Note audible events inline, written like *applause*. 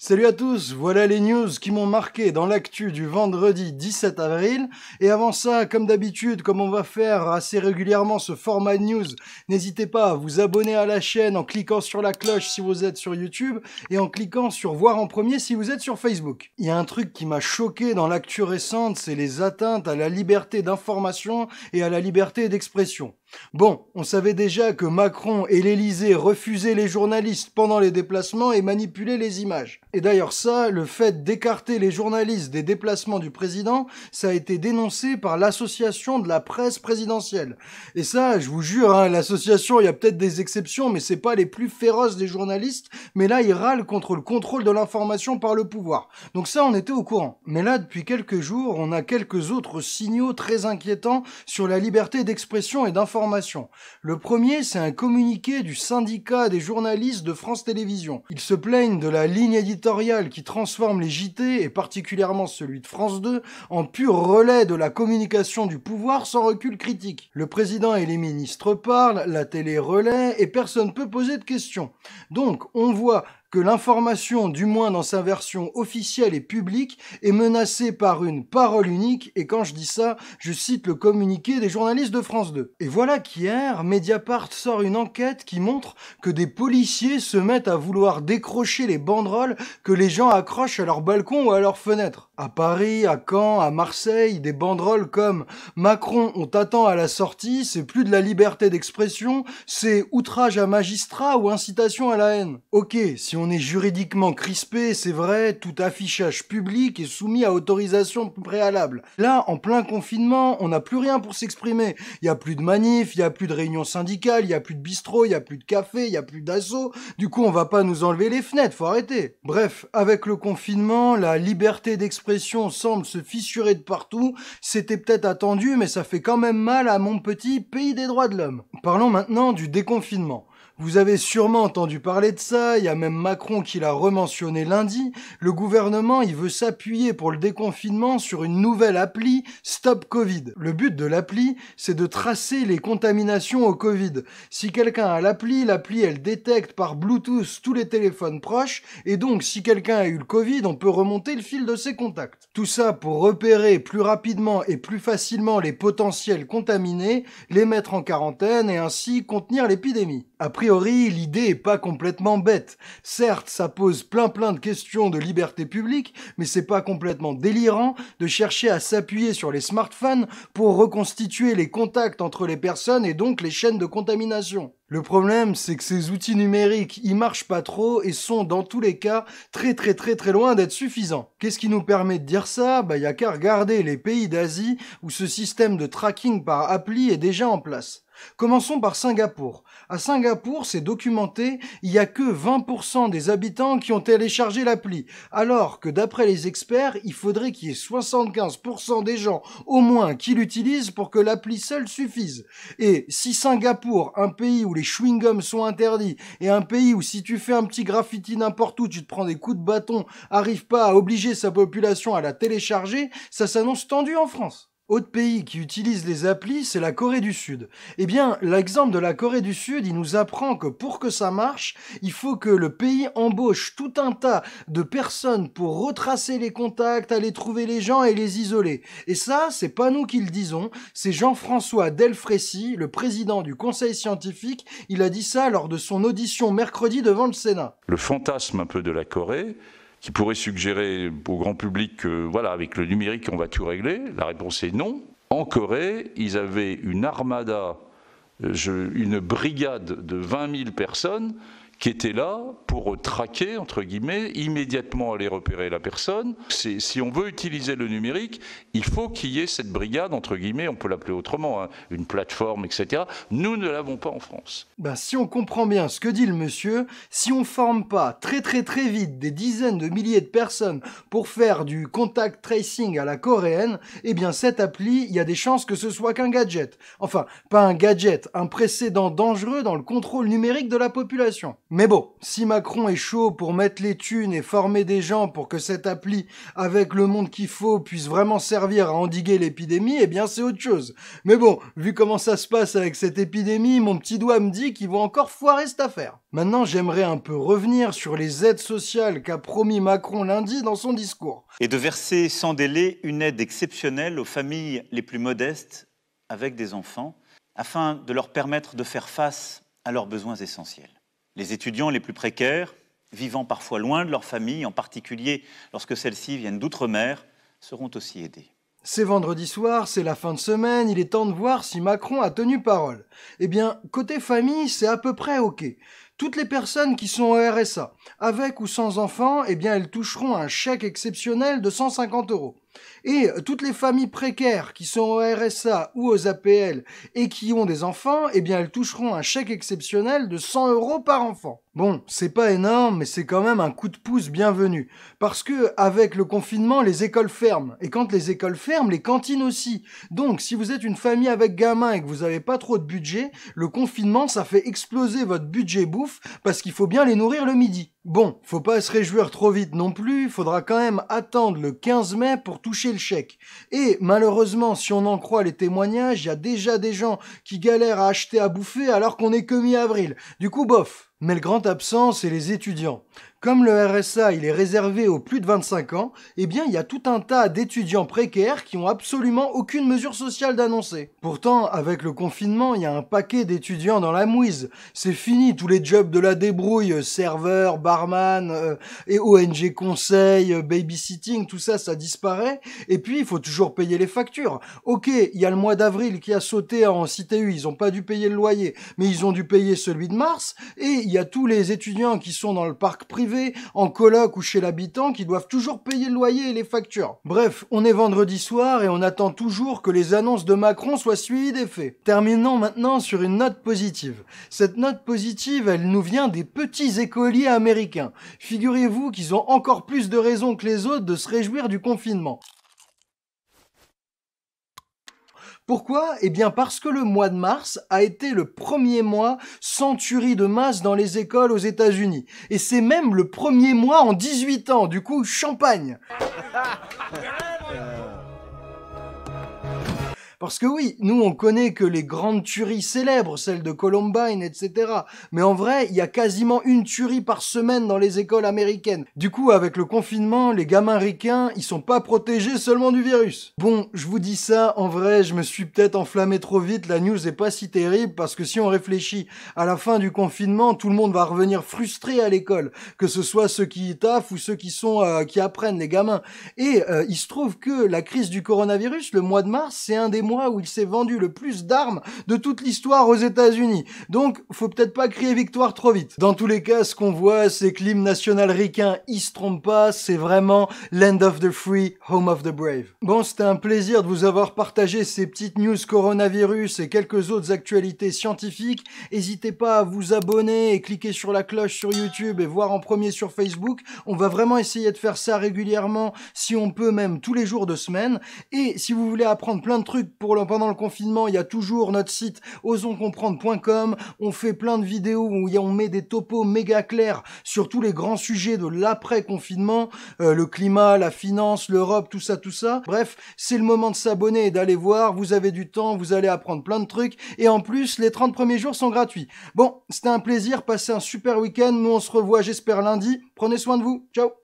Salut à tous, voilà les news qui m'ont marqué dans l'actu du vendredi 17 avril. Et avant ça, comme d'habitude, comme on va faire assez régulièrement ce format de news, n'hésitez pas à vous abonner à la chaîne en cliquant sur la cloche si vous êtes sur YouTube et en cliquant sur voir en premier si vous êtes sur Facebook. Il y a un truc qui m'a choqué dans l'actu récente, c'est les atteintes à la liberté d'information et à la liberté d'expression. Bon, on savait déjà que Macron et l'Elysée refusaient les journalistes pendant les déplacements et manipulaient les images. Et d'ailleurs ça, le fait d'écarter les journalistes des déplacements du président, ça a été dénoncé par l'association de la presse présidentielle. Et ça, je vous jure, hein, l'association, il y a peut-être des exceptions, mais c'est pas les plus féroces des journalistes, mais là, ils râlent contre le contrôle de l'information par le pouvoir. Donc ça, on était au courant. Mais là, depuis quelques jours, on a quelques autres signaux très inquiétants sur la liberté d'expression et d'information le premier, c'est un communiqué du syndicat des journalistes de France Télévisions. Ils se plaignent de la ligne éditoriale qui transforme les JT, et particulièrement celui de France 2, en pur relais de la communication du pouvoir sans recul critique. Le président et les ministres parlent, la télé relaie, et personne peut poser de questions. Donc, on voit que l'information, du moins dans sa version officielle et publique, est menacée par une parole unique, et quand je dis ça, je cite le communiqué des journalistes de France 2. Et voilà qu'hier, Mediapart sort une enquête qui montre que des policiers se mettent à vouloir décrocher les banderoles que les gens accrochent à leur balcon ou à leur fenêtre. À Paris, à Caen, à Marseille, des banderoles comme Macron, on t'attend à la sortie, c'est plus de la liberté d'expression, c'est outrage à magistrat ou incitation à la haine. Ok, on est juridiquement crispé, c'est vrai, tout affichage public est soumis à autorisation préalable. Là, en plein confinement, on n'a plus rien pour s'exprimer. Il n'y a plus de manifs, il n'y a plus de réunions syndicales, il n'y a plus de bistrot, il n'y a plus de café, il n'y a plus d'assaut. Du coup, on va pas nous enlever les fenêtres, faut arrêter. Bref, avec le confinement, la liberté d'expression semble se fissurer de partout. C'était peut-être attendu, mais ça fait quand même mal à mon petit pays des droits de l'homme. Parlons maintenant du déconfinement. Vous avez sûrement entendu parler de ça, il y a même Macron qui l'a rementionné lundi. Le gouvernement, il veut s'appuyer pour le déconfinement sur une nouvelle appli, Stop Covid. Le but de l'appli, c'est de tracer les contaminations au Covid. Si quelqu'un a l'appli, l'appli, elle détecte par Bluetooth tous les téléphones proches, et donc si quelqu'un a eu le Covid, on peut remonter le fil de ses contacts. Tout ça pour repérer plus rapidement et plus facilement les potentiels contaminés, les mettre en quarantaine et ainsi contenir l'épidémie. A priori, l'idée est pas complètement bête. Certes, ça pose plein plein de questions de liberté publique, mais c'est pas complètement délirant de chercher à s'appuyer sur les smartphones pour reconstituer les contacts entre les personnes et donc les chaînes de contamination. Le problème, c'est que ces outils numériques, ils marchent pas trop et sont dans tous les cas très très très très loin d'être suffisants. Qu'est-ce qui nous permet de dire ça Bah y a qu'à regarder les pays d'Asie où ce système de tracking par appli est déjà en place. Commençons par Singapour. À Singapour, c'est documenté, il n'y a que 20% des habitants qui ont téléchargé l'appli, alors que d'après les experts, il faudrait qu'il y ait 75% des gens au moins qui l'utilisent pour que l'appli seule suffise. Et si Singapour, un pays où les chewing-gums sont interdits, et un pays où si tu fais un petit graffiti n'importe où, tu te prends des coups de bâton, arrive pas à obliger sa population à la télécharger, ça s'annonce tendu en France. Autre pays qui utilise les applis, c'est la Corée du Sud. Eh bien, l'exemple de la Corée du Sud, il nous apprend que pour que ça marche, il faut que le pays embauche tout un tas de personnes pour retracer les contacts, aller trouver les gens et les isoler. Et ça, c'est pas nous qui le disons, c'est Jean-François Delfrécy, le président du conseil scientifique, il a dit ça lors de son audition mercredi devant le Sénat. Le fantasme un peu de la Corée, qui pourrait suggérer au grand public que, voilà, avec le numérique, on va tout régler La réponse est non. En Corée, ils avaient une armada, euh, une brigade de 20 000 personnes qui était là pour traquer, entre guillemets, immédiatement aller repérer la personne. Si on veut utiliser le numérique, il faut qu'il y ait cette brigade, entre guillemets, on peut l'appeler autrement, hein, une plateforme, etc. Nous ne l'avons pas en France. Bah, si on comprend bien ce que dit le monsieur, si on ne forme pas très très très vite des dizaines de milliers de personnes pour faire du contact tracing à la coréenne, eh bien cette appli, il y a des chances que ce soit qu'un gadget. Enfin, pas un gadget, un précédent dangereux dans le contrôle numérique de la population. Mais bon, si Macron est chaud pour mettre les thunes et former des gens pour que cette appli avec le monde qu'il faut puisse vraiment servir à endiguer l'épidémie, eh bien c'est autre chose. Mais bon, vu comment ça se passe avec cette épidémie, mon petit doigt me dit qu'ils vont encore foirer cette affaire. Maintenant, j'aimerais un peu revenir sur les aides sociales qu'a promis Macron lundi dans son discours. Et de verser sans délai une aide exceptionnelle aux familles les plus modestes avec des enfants afin de leur permettre de faire face à leurs besoins essentiels les étudiants les plus précaires, vivant parfois loin de leur famille, en particulier lorsque celles-ci viennent d'outre-mer, seront aussi aidés. C'est vendredi soir, c'est la fin de semaine, il est temps de voir si Macron a tenu parole. Eh bien, côté famille, c'est à peu près OK. Toutes les personnes qui sont au RSA, avec ou sans enfants, eh bien, elles toucheront un chèque exceptionnel de 150 euros. Et toutes les familles précaires qui sont au RSA ou aux APL et qui ont des enfants, eh bien, elles toucheront un chèque exceptionnel de 100 euros par enfant. Bon, c'est pas énorme, mais c'est quand même un coup de pouce bienvenu. Parce que, avec le confinement, les écoles ferment. Et quand les écoles ferment, les cantines aussi. Donc, si vous êtes une famille avec gamins et que vous n'avez pas trop de budget, le confinement, ça fait exploser votre budget bouffe parce qu'il faut bien les nourrir le midi. Bon, faut pas se réjouir trop vite non plus, faudra quand même attendre le 15 mai pour toucher le chèque. Et malheureusement, si on en croit les témoignages, il y a déjà des gens qui galèrent à acheter à bouffer alors qu'on est que mi-avril. Du coup, bof. Mais le grand absent, c'est les étudiants. Comme le RSA, il est réservé aux plus de 25 ans, eh bien, il y a tout un tas d'étudiants précaires qui ont absolument aucune mesure sociale d'annoncer. Pourtant, avec le confinement, il y a un paquet d'étudiants dans la mouise. C'est fini tous les jobs de la débrouille, euh, serveur, barman, euh, et ONG conseil, euh, babysitting, tout ça, ça disparaît. Et puis, il faut toujours payer les factures. Ok, il y a le mois d'avril qui a sauté en CTU, ils n'ont pas dû payer le loyer, mais ils ont dû payer celui de mars, et il y a tous les étudiants qui sont dans le parc privé en coloc ou chez l'habitant qui doivent toujours payer le loyer et les factures. Bref, on est vendredi soir et on attend toujours que les annonces de Macron soient suivies faits. Terminons maintenant sur une note positive. Cette note positive, elle nous vient des petits écoliers américains. Figurez-vous qu'ils ont encore plus de raisons que les autres de se réjouir du confinement. Pourquoi Eh bien parce que le mois de mars a été le premier mois centurie de masse dans les écoles aux États-Unis. Et c'est même le premier mois en 18 ans, du coup champagne. *laughs* Parce que oui, nous on connaît que les grandes tueries célèbres, celles de Columbine, etc. Mais en vrai, il y a quasiment une tuerie par semaine dans les écoles américaines. Du coup, avec le confinement, les gamins ricains, ils sont pas protégés seulement du virus. Bon, je vous dis ça, en vrai, je me suis peut-être enflammé trop vite, la news est pas si terrible, parce que si on réfléchit, à la fin du confinement, tout le monde va revenir frustré à l'école, que ce soit ceux qui taffent ou ceux qui sont euh, qui apprennent les gamins. Et euh, il se trouve que la crise du coronavirus, le mois de mars, c'est un des mois où il s'est vendu le plus d'armes de toute l'histoire aux États-Unis. Donc, faut peut-être pas crier victoire trop vite. Dans tous les cas, ce qu'on voit, c'est que l'hymne national ricain, il se trompe pas, c'est vraiment Land of the Free, Home of the Brave. Bon, c'était un plaisir de vous avoir partagé ces petites news coronavirus et quelques autres actualités scientifiques. N'hésitez pas à vous abonner et cliquer sur la cloche sur YouTube et voir en premier sur Facebook. On va vraiment essayer de faire ça régulièrement, si on peut même tous les jours de semaine. Et si vous voulez apprendre plein de trucs pour pendant le confinement, il y a toujours notre site osonscomprendre.com. On fait plein de vidéos où on met des topos méga clairs sur tous les grands sujets de l'après-confinement, euh, le climat, la finance, l'Europe, tout ça, tout ça. Bref, c'est le moment de s'abonner et d'aller voir. Vous avez du temps, vous allez apprendre plein de trucs. Et en plus, les 30 premiers jours sont gratuits. Bon, c'était un plaisir. Passez un super week-end. Nous, on se revoit, j'espère, lundi. Prenez soin de vous. Ciao